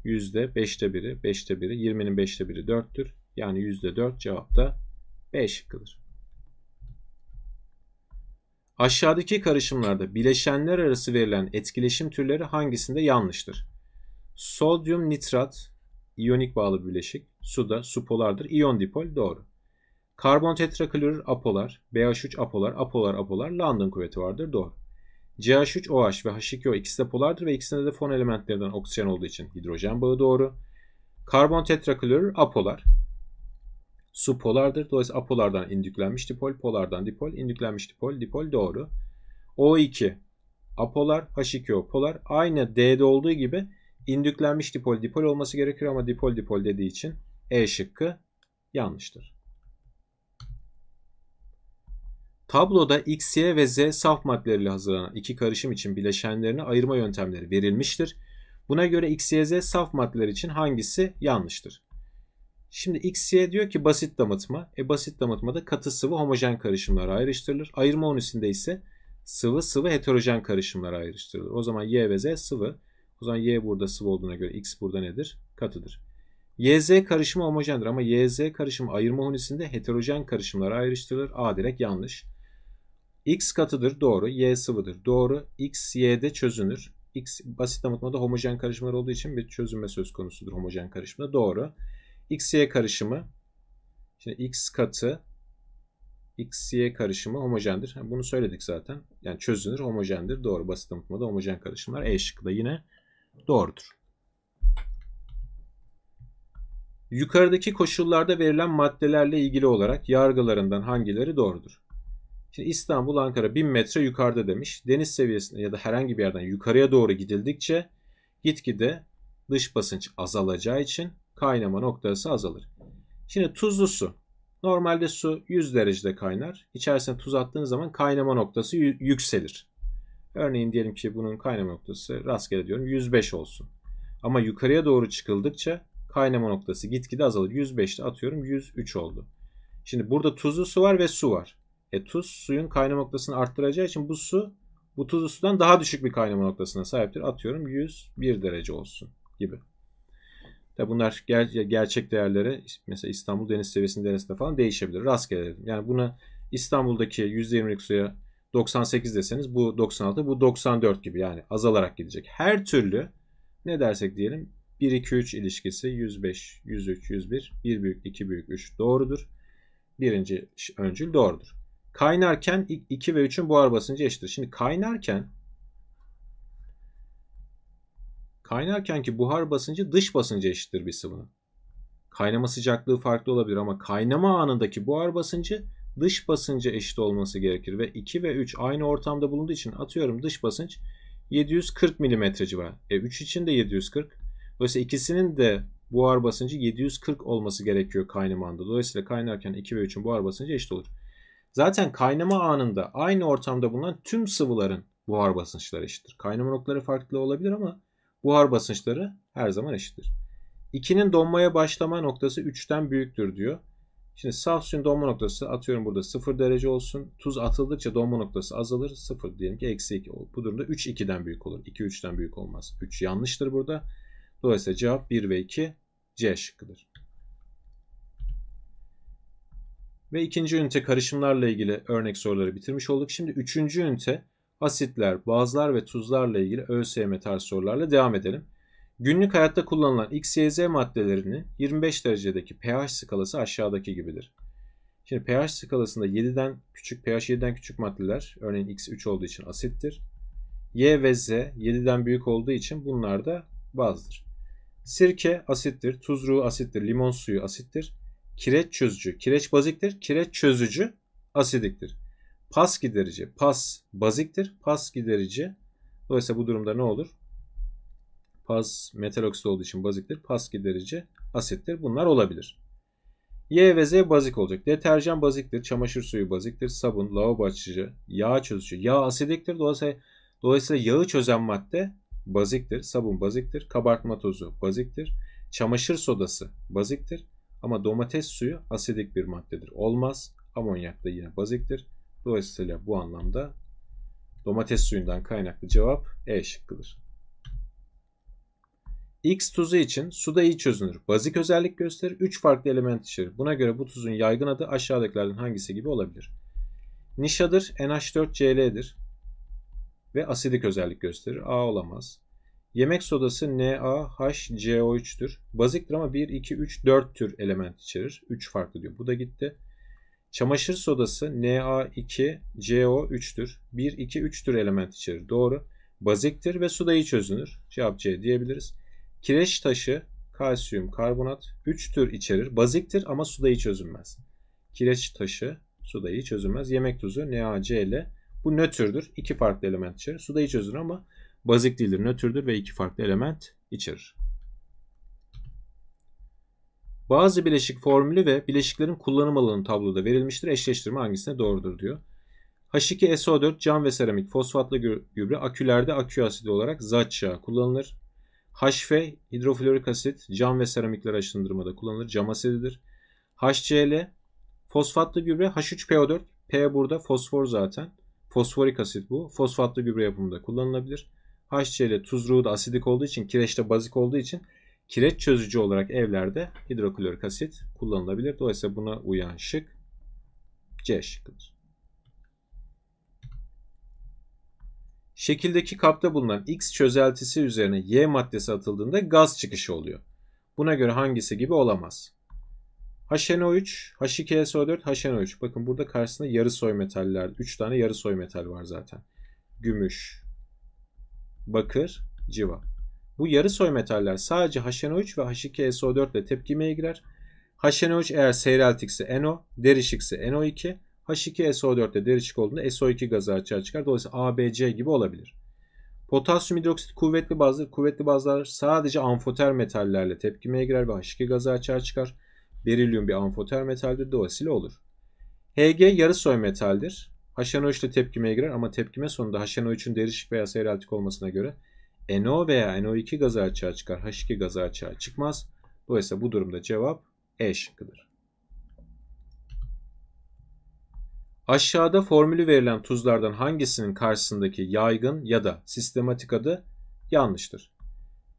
%5'te biri. 5'te biri. 20'nin 5'te biri 4'tür. Yani %4 cevap da B şıkkıdır. Aşağıdaki karışımlarda bileşenler arası verilen etkileşim türleri hangisinde yanlıştır? Sodyum nitrat iyonik bağlı bileşik, suda su polardır, İyon dipol doğru. Karbon tetraklorür apolar, BH3 apolar, apolar apolar London kuvveti vardır. Doğru. CH3OH ve H2O ikisi de polardır ve ikisinde de fon elementlerinden oksijen olduğu için hidrojen bağı doğru. Karbon tetraklorür apolar. Su polardır. Dolayısıyla apolardan indüklenmiş dipol, polardan dipol, indüklenmiş dipol, dipol doğru. O2 apolar, H2O polar. Aynı D'de olduğu gibi indüklenmiş dipol, dipol olması gerekir ama dipol dipol dediği için E şıkkı yanlıştır. Tabloda X, Y ve Z saf maddeleriyle hazırlanan iki karışım için bileşenlerini ayırma yöntemleri verilmiştir. Buna göre X, Y, Z saf maddeler için hangisi yanlıştır? Şimdi X, Y diyor ki basit damıtma. E basit damıtmada katı sıvı homojen karışımlar ayrıştırılır. Ayırma unisinde ise sıvı sıvı heterojen karışımlar ayrıştırılır. O zaman Y ve Z sıvı. O zaman Y burada sıvı olduğuna göre X burada nedir? Katıdır. YZ karışımı homojendir ama YZ karışımı ayırma unisinde heterojen karışımlara ayrıştırılır. A direkt yanlış. X katıdır doğru. Y sıvıdır doğru. X, Y'de çözünür. X basit damıtmada homojen karışımlar olduğu için bir çözünme söz konusudur homojen karışımda. Doğru. X, Y karışımı. Şimdi X katı X, Y karışımı homojendir. Bunu söyledik zaten. Yani çözünür, homojendir. Doğru. Basit damıtmada homojen karışımlar. E şıkkı da yine doğrudur. Yukarıdaki koşullarda verilen maddelerle ilgili olarak yargılarından hangileri doğrudur? Şimdi İstanbul Ankara 1000 metre yukarıda demiş. Deniz seviyesinde ya da herhangi bir yerden yukarıya doğru gidildikçe gitgide dış basınç azalacağı için kaynama noktası azalır. Şimdi tuzlu su. Normalde su 100 derecede kaynar. İçerisine tuz attığınız zaman kaynama noktası yükselir. Örneğin diyelim ki bunun kaynama noktası rastgele diyorum 105 olsun. Ama yukarıya doğru çıkıldıkça kaynama noktası gitgide azalır. 105'te atıyorum 103 oldu. Şimdi burada tuzlu su var ve su var. E tuz suyun kaynama noktasını arttıracağı için bu su bu tuzlu sudan daha düşük bir kaynama noktasına sahiptir. Atıyorum 101 derece olsun gibi. Tabi bunlar ger- gerçek değerleri mesela İstanbul deniz seviyesinin denizde falan değişebilir. Rastgele dedim. Yani buna İstanbul'daki %20'lik suya 98 deseniz bu 96 bu 94 gibi yani azalarak gidecek. Her türlü ne dersek diyelim 1-2-3 ilişkisi 105, 103, 101, 1 büyük, 2 büyük, 3 doğrudur. Birinci öncül doğrudur. Kaynarken 2 ve 3'ün buhar basıncı eşittir. Şimdi kaynarken kaynarken ki buhar basıncı dış basıncı eşittir bir sıvının. Kaynama sıcaklığı farklı olabilir ama kaynama anındaki buhar basıncı dış basıncı eşit olması gerekir ve 2 ve 3 aynı ortamda bulunduğu için atıyorum dış basınç 740 mm civarı. E 3 için de 740. Dolayısıyla ikisinin de buhar basıncı 740 olması gerekiyor kaynamanda. Dolayısıyla kaynarken 2 ve 3'ün buhar basıncı eşit olur. Zaten kaynama anında aynı ortamda bulunan tüm sıvıların buhar basınçları eşittir. Kaynama noktaları farklı olabilir ama buhar basınçları her zaman eşittir. 2'nin donmaya başlama noktası 3'ten büyüktür diyor. Şimdi saf suyun donma noktası atıyorum burada 0 derece olsun. Tuz atıldıkça donma noktası azalır. 0 diyelim ki eksi 2 Bu durumda 3 2'den büyük olur. 2 3'ten büyük olmaz. 3 yanlıştır burada. Dolayısıyla cevap 1 ve 2 C şıkkıdır. Ve ikinci ünite karışımlarla ilgili örnek soruları bitirmiş olduk. Şimdi üçüncü ünite asitler, bazlar ve tuzlarla ilgili ÖSYM tarzı sorularla devam edelim. Günlük hayatta kullanılan X, Y, Z maddelerinin 25 derecedeki pH skalası aşağıdaki gibidir. Şimdi pH skalasında 7'den küçük, pH 7'den küçük maddeler örneğin X 3 olduğu için asittir. Y ve Z 7'den büyük olduğu için bunlar da bazdır. Sirke asittir, tuz ruhu asittir, limon suyu asittir kireç çözücü, kireç baziktir. Kireç çözücü asidiktir. Pas giderici, pas baziktir. Pas giderici. Dolayısıyla bu durumda ne olur? Pas metal oksit olduğu için baziktir. Pas giderici asittir. Bunlar olabilir. Y ve Z bazik olacak. Deterjan baziktir, çamaşır suyu baziktir, sabun, lavabo açıcı, yağ çözücü. Yağ asidiktir. Dolayısıyla, dolayısıyla yağı çözen madde baziktir. Sabun baziktir. Kabartma tozu baziktir. Çamaşır sodası baziktir. Ama domates suyu asidik bir maddedir. Olmaz. Amonyak da yine baziktir. Dolayısıyla bu anlamda domates suyundan kaynaklı cevap E şıkkıdır. X tuzu için suda iyi çözünür. Bazik özellik gösterir. 3 farklı element içerir. Buna göre bu tuzun yaygın adı aşağıdakilerden hangisi gibi olabilir? Nişadır, NH4CL'dir ve asidik özellik gösterir. A olamaz. Yemek sodası NaHCO3'tür. Baziktir ama 1, 2, 3, 4 tür element içerir. 3 farklı diyor. Bu da gitti. Çamaşır sodası Na2CO3'tür. 1, 2, 3 tür element içerir. Doğru. Baziktir ve suda iyi çözünür. Cevap C diyebiliriz. Kireç taşı kalsiyum karbonat 3 tür içerir. Baziktir ama suda iyi çözünmez. Kireç taşı suda iyi çözünmez. Yemek tuzu NaCl bu nötrdür. İki farklı element içerir. Suda iyi çözünür ama Bazik değildir, ötürüdür ve iki farklı element içerir. Bazı bileşik formülü ve bileşiklerin kullanım alanı tabloda verilmiştir. Eşleştirme hangisine doğrudur diyor. H2SO4 cam ve seramik fosfatlı gübre akülerde akü asidi olarak zat kullanılır. HF hidroflorik asit cam ve seramikler aşındırmada kullanılır. Cam asididir. HCl fosfatlı gübre H3PO4. P burada fosfor zaten. Fosforik asit bu. Fosfatlı gübre yapımında kullanılabilir. HCl tuzluğu da asidik olduğu için kireç de bazik olduğu için kireç çözücü olarak evlerde hidroklorik asit kullanılabilir. Dolayısıyla buna uyan şık C şıkkıdır. Şekildeki kapta bulunan X çözeltisi üzerine Y maddesi atıldığında gaz çıkışı oluyor. Buna göre hangisi gibi olamaz? HNO3, H2SO4, HNO3. Bakın burada karşısında yarı soy metaller, 3 tane yarı soy metal var zaten. Gümüş, bakır, civa. Bu yarı soy metaller sadece HNO3 ve H2SO4 ile tepkimeye girer. HNO3 eğer seyreltikse NO, derişikse NO2, H2SO4 de derişik olduğunda SO2 gazı açığa çıkar. Dolayısıyla ABC gibi olabilir. Potasyum hidroksit kuvvetli bazdır. Kuvvetli bazlar sadece amfoter metallerle tepkimeye girer ve H2 gazı açığa çıkar. Berilyum bir amfoter metaldir dolayısıyla olur. Hg yarı soy metaldir. Haşenoiç de tepkimeye girer ama tepkime sonunda Haşenoiç'in derişik veya seyreltik olmasına göre NO veya NO2 gazı açığa çıkar. H2 gazı açığa çıkmaz. Dolayısıyla bu durumda cevap E şıkkıdır. Aşağıda formülü verilen tuzlardan hangisinin karşısındaki yaygın ya da sistematik adı yanlıştır?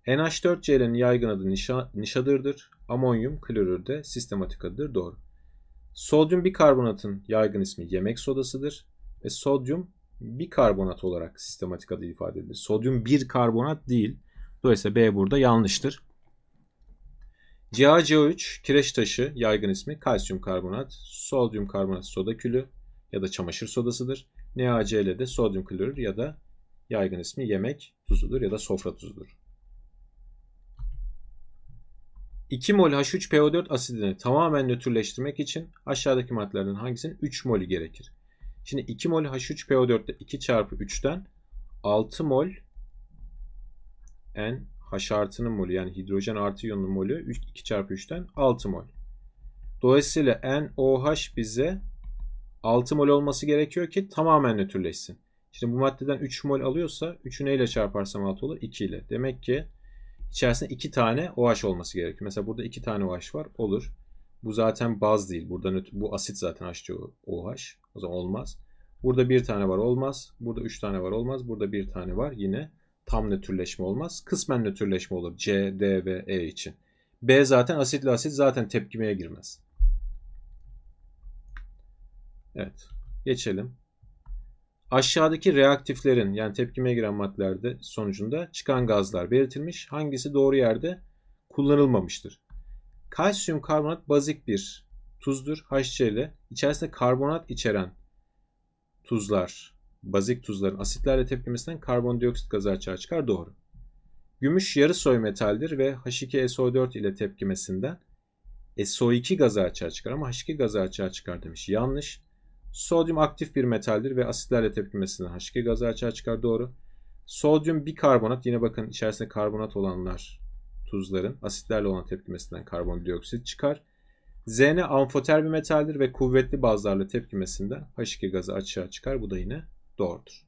NH4C'lerin yaygın adı nişadırdır. Amonyum klorür de sistematik adıdır. Doğru. Sodyum bikarbonatın yaygın ismi yemek sodasıdır ve sodyum bikarbonat olarak sistematik adı ifade edilir. Sodyum bir karbonat değil. Dolayısıyla B burada yanlıştır. CaCO3 kireç taşı yaygın ismi kalsiyum karbonat, sodyum karbonat soda külü ya da çamaşır sodasıdır. NaCl de sodyum klorür ya da yaygın ismi yemek tuzudur ya da sofra tuzudur. 2 mol H3PO4 asidini tamamen nötrleştirmek için aşağıdaki maddelerden hangisinin 3 molü gerekir? Şimdi 2 mol H3PO4'te 2 çarpı 3'ten 6 mol N H artının molü yani hidrojen artı iyonunun molü 2 çarpı 3'ten 6 mol. Dolayısıyla NOH bize 6 mol olması gerekiyor ki tamamen nötrleşsin. Şimdi bu maddeden 3 mol alıyorsa 3'ü neyle çarparsam 6 olur? 2 ile. Demek ki İçerisinde iki tane OH olması gerekiyor. Mesela burada iki tane OH var. Olur. Bu zaten baz değil. Buradan bu asit zaten HCOH. O O zaman olmaz. Burada bir tane var olmaz. Burada üç tane var olmaz. Burada bir tane var. Yine tam nötrleşme olmaz. Kısmen nötrleşme olur. C, D ve E için. B zaten asitle asit zaten tepkimeye girmez. Evet. Geçelim. Aşağıdaki reaktiflerin yani tepkime giren maddelerde sonucunda çıkan gazlar belirtilmiş. Hangisi doğru yerde kullanılmamıştır? Kalsiyum karbonat bazik bir tuzdur. HCl içerisinde karbonat içeren tuzlar, bazik tuzların asitlerle tepkimesinden karbondioksit gazı açığa çıkar. Doğru. Gümüş yarı soy metaldir ve H2SO4 ile tepkimesinden SO2 gazı açığa çıkar ama H2 gazı açığa çıkar demiş. Yanlış. Sodyum aktif bir metaldir ve asitlerle tepkimesinden H2 gazı açığa çıkar doğru. Sodyum bikarbonat yine bakın içerisinde karbonat olanlar tuzların asitlerle olan tepkimesinden karbondioksit çıkar. Zn amfoter bir metaldir ve kuvvetli bazlarla tepkimesinde H2 gazı açığa çıkar. Bu da yine doğrudur.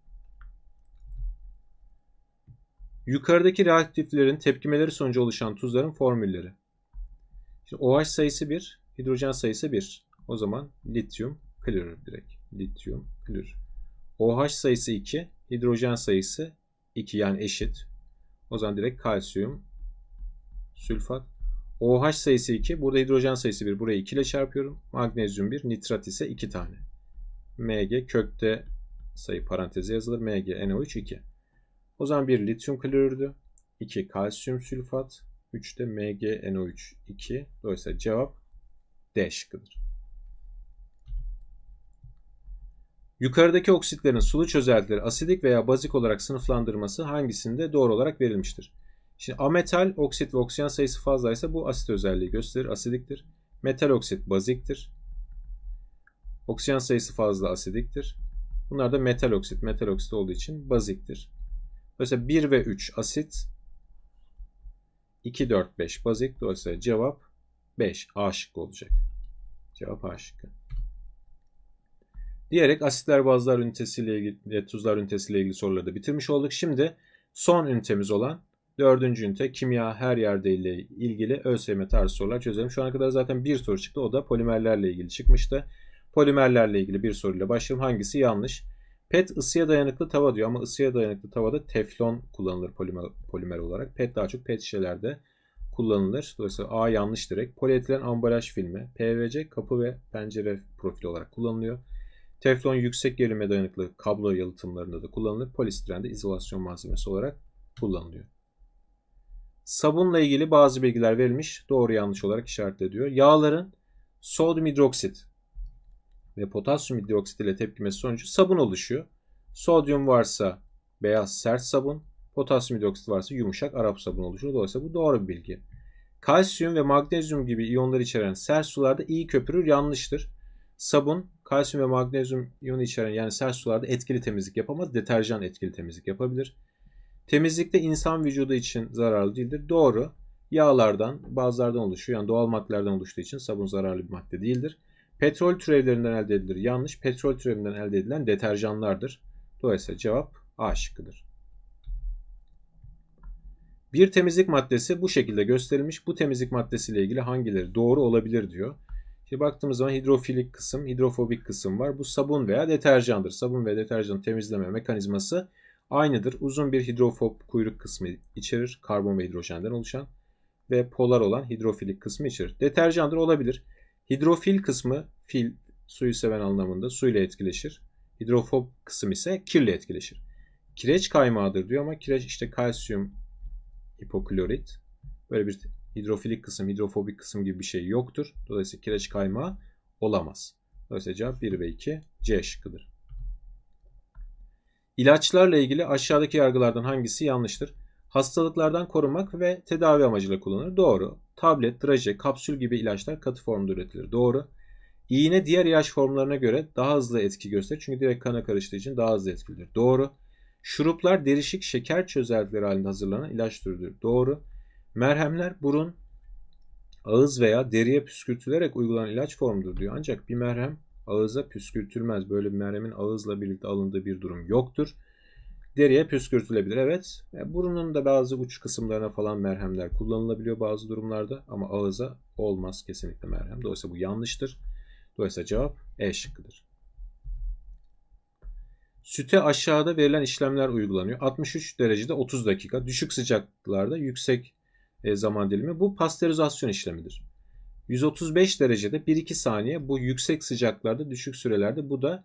Yukarıdaki reaktiflerin tepkimeleri sonucu oluşan tuzların formülleri. Şimdi OH sayısı 1, hidrojen sayısı 1. O zaman lityum klor direkt. Lityum klor. OH sayısı 2, hidrojen sayısı 2 yani eşit. O zaman direkt kalsiyum sülfat. OH sayısı 2, burada hidrojen sayısı 1. Burayı 2 ile çarpıyorum. Magnezyum 1, nitrat ise 2 tane. Mg kökte sayı paranteze yazılır. Mg NO3 2. O zaman 1 lityum klorürdü. 2 kalsiyum sülfat. 3 de MgNO3 2. Dolayısıyla cevap D şıkkıdır. Yukarıdaki oksitlerin sulu çözeltileri asidik veya bazik olarak sınıflandırması hangisinde doğru olarak verilmiştir? Şimdi ametal oksit ve oksijen sayısı fazlaysa bu asit özelliği gösterir, asidiktir. Metal oksit baziktir. Oksijen sayısı fazla asidiktir. Bunlar da metal oksit, metal oksit olduğu için baziktir. Dolayısıyla 1 ve 3 asit, 2, 4, 5 bazik. Dolayısıyla cevap 5 A şıkkı olacak. Cevap A şıkkı diyerek asitler bazlar ünitesiyle ilgili, e, tuzlar ünitesiyle ilgili soruları da bitirmiş olduk. Şimdi son ünitemiz olan dördüncü ünite kimya her yerde ile ilgili ÖSYM tarzı sorular çözelim. Şu ana kadar zaten bir soru çıktı o da polimerlerle ilgili çıkmıştı. Polimerlerle ilgili bir soruyla başlayalım. Hangisi yanlış? PET ısıya dayanıklı tava diyor ama ısıya dayanıklı tavada teflon kullanılır polimer, polimer olarak. PET daha çok PET şişelerde kullanılır. Dolayısıyla A yanlış direkt. Polietilen ambalaj filmi, PVC kapı ve pencere profili olarak kullanılıyor. Teflon yüksek gerilime dayanıklı kablo yalıtımlarında da kullanılır. Polistiren de izolasyon malzemesi olarak kullanılıyor. Sabunla ilgili bazı bilgiler verilmiş. Doğru yanlış olarak işaret ediyor. Yağların sodyum hidroksit ve potasyum hidroksit ile tepkimesi sonucu sabun oluşuyor. Sodyum varsa beyaz sert sabun, potasyum hidroksit varsa yumuşak Arap sabun oluşuyor. Dolayısıyla bu doğru bir bilgi. Kalsiyum ve magnezyum gibi iyonlar içeren sert sularda iyi köpürür yanlıştır. Sabun Kalsiyum ve magnezyum iyonu içeren yani sert sularda etkili temizlik yapamaz. Deterjan etkili temizlik yapabilir. Temizlikte insan vücudu için zararlı değildir. Doğru. Yağlardan, bazılardan oluşuyor. Yani doğal maddelerden oluştuğu için sabun zararlı bir madde değildir. Petrol türevlerinden elde edilir. Yanlış. Petrol türevinden elde edilen deterjanlardır. Dolayısıyla cevap A şıkkıdır. Bir temizlik maddesi bu şekilde gösterilmiş. Bu temizlik maddesiyle ilgili hangileri doğru olabilir diyor. Şimdi baktığımız zaman hidrofilik kısım, hidrofobik kısım var. Bu sabun veya deterjandır. Sabun ve deterjan temizleme mekanizması aynıdır. Uzun bir hidrofob kuyruk kısmı içerir. Karbon ve hidrojenden oluşan ve polar olan hidrofilik kısmı içerir. Deterjandır olabilir. Hidrofil kısmı fil suyu seven anlamında suyla etkileşir. Hidrofob kısım ise kirli etkileşir. Kireç kaymağıdır diyor ama kireç işte kalsiyum hipoklorit böyle bir hidrofilik kısım, hidrofobik kısım gibi bir şey yoktur. Dolayısıyla kireç kaymağı olamaz. Dolayısıyla cevap 1 ve 2 C şıkkıdır. İlaçlarla ilgili aşağıdaki yargılardan hangisi yanlıştır? Hastalıklardan korunmak ve tedavi amacıyla kullanılır. Doğru. Tablet, draje, kapsül gibi ilaçlar katı formda üretilir. Doğru. İğne diğer ilaç formlarına göre daha hızlı etki gösterir. Çünkü direkt kana karıştığı için daha hızlı etkilidir. Doğru. Şuruplar derişik şeker çözeltileri halinde hazırlanan ilaç türüdür. Doğru. Merhemler burun, ağız veya deriye püskürtülerek uygulanan ilaç formudur diyor. Ancak bir merhem ağıza püskürtülmez. Böyle bir merhemin ağızla birlikte alındığı bir durum yoktur. Deriye püskürtülebilir evet. E, burunun da bazı uç kısımlarına falan merhemler kullanılabiliyor bazı durumlarda ama ağıza olmaz kesinlikle merhem. Dolayısıyla bu yanlıştır. Dolayısıyla cevap E şıkkıdır. Süte aşağıda verilen işlemler uygulanıyor. 63 derecede 30 dakika, düşük sıcaklıklarda yüksek e, zaman dilimi. Bu pasteurizasyon işlemidir. 135 derecede 1-2 saniye bu yüksek sıcaklarda düşük sürelerde bu da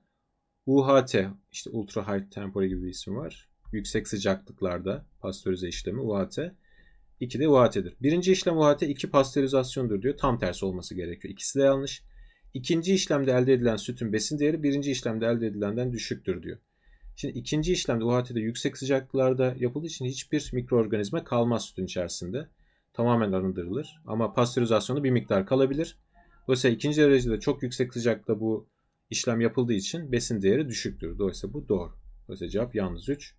UHT işte ultra high temperature gibi bir isim var. Yüksek sıcaklıklarda pastörize işlemi UHT. İki de UHT'dir. Birinci işlem UHT iki pastörizasyondur diyor. Tam tersi olması gerekiyor. İkisi de yanlış. İkinci işlemde elde edilen sütün besin değeri birinci işlemde elde edilenden düşüktür diyor. Şimdi ikinci işlemde UHT'de yüksek sıcaklıklarda yapıldığı için hiçbir mikroorganizma kalmaz sütün içerisinde tamamen arındırılır. Ama pastörizasyonu bir miktar kalabilir. Dolayısıyla ikinci derecede çok yüksek sıcakta bu işlem yapıldığı için besin değeri düşüktür. Dolayısıyla bu doğru. Dolayısıyla cevap yalnız 3.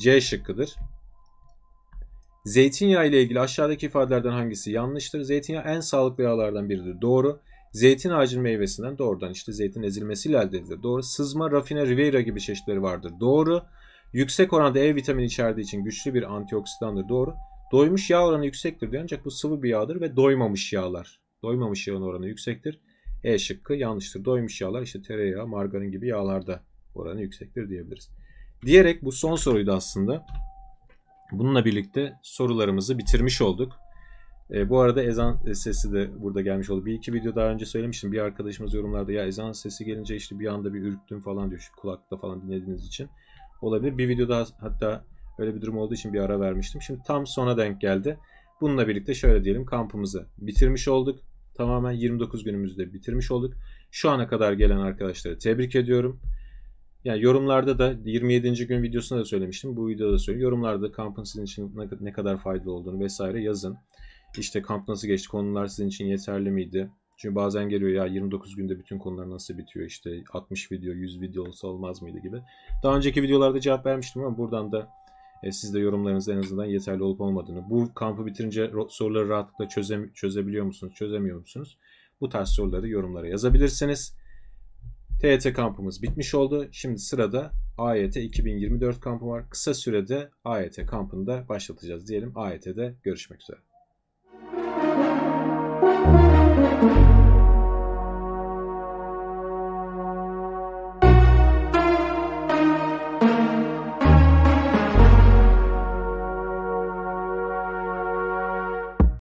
C şıkkıdır. Zeytinyağı ile ilgili aşağıdaki ifadelerden hangisi yanlıştır? Zeytinyağı en sağlıklı yağlardan biridir. Doğru. Zeytin ağacının meyvesinden doğrudan işte zeytin ezilmesiyle elde edilir. Doğru. Sızma, rafine, riviera gibi çeşitleri vardır. Doğru. Yüksek oranda E vitamini içerdiği için güçlü bir antioksidandır. Doğru. Doymuş yağ oranı yüksektir diyor ancak bu sıvı bir yağdır ve doymamış yağlar. Doymamış yağın oranı yüksektir. E şıkkı yanlıştır. Doymuş yağlar işte tereyağı, margarin gibi yağlarda oranı yüksektir diyebiliriz. Diyerek bu son soruydu aslında. Bununla birlikte sorularımızı bitirmiş olduk. E, bu arada ezan sesi de burada gelmiş oldu. Bir iki video daha önce söylemiştim. Bir arkadaşımız yorumlarda ya ezan sesi gelince işte bir anda bir ürktüm falan diyor. Şu kulakta falan dinlediğiniz için. Olabilir. Bir video daha hatta Öyle bir durum olduğu için bir ara vermiştim. Şimdi tam sona denk geldi. Bununla birlikte şöyle diyelim kampımızı bitirmiş olduk. Tamamen 29 günümüzde bitirmiş olduk. Şu ana kadar gelen arkadaşları tebrik ediyorum. Yani yorumlarda da 27. gün videosunda da söylemiştim. Bu videoda da söylüyorum. Yorumlarda kampın sizin için ne kadar faydalı olduğunu vesaire yazın. İşte kamp nasıl geçti? Konular sizin için yeterli miydi? Çünkü bazen geliyor ya 29 günde bütün konular nasıl bitiyor İşte 60 video 100 video olsa olmaz mıydı gibi. Daha önceki videolarda cevap vermiştim ama buradan da e, siz de yorumlarınızın en azından yeterli olup olmadığını. Bu kampı bitirince soruları rahatlıkla çöze, çözebiliyor musunuz, çözemiyor musunuz? Bu tarz soruları yorumlara yazabilirsiniz. TYT kampımız bitmiş oldu. Şimdi sırada AYT 2024 kampı var. Kısa sürede AYT kampında başlatacağız diyelim. AYT'de görüşmek üzere.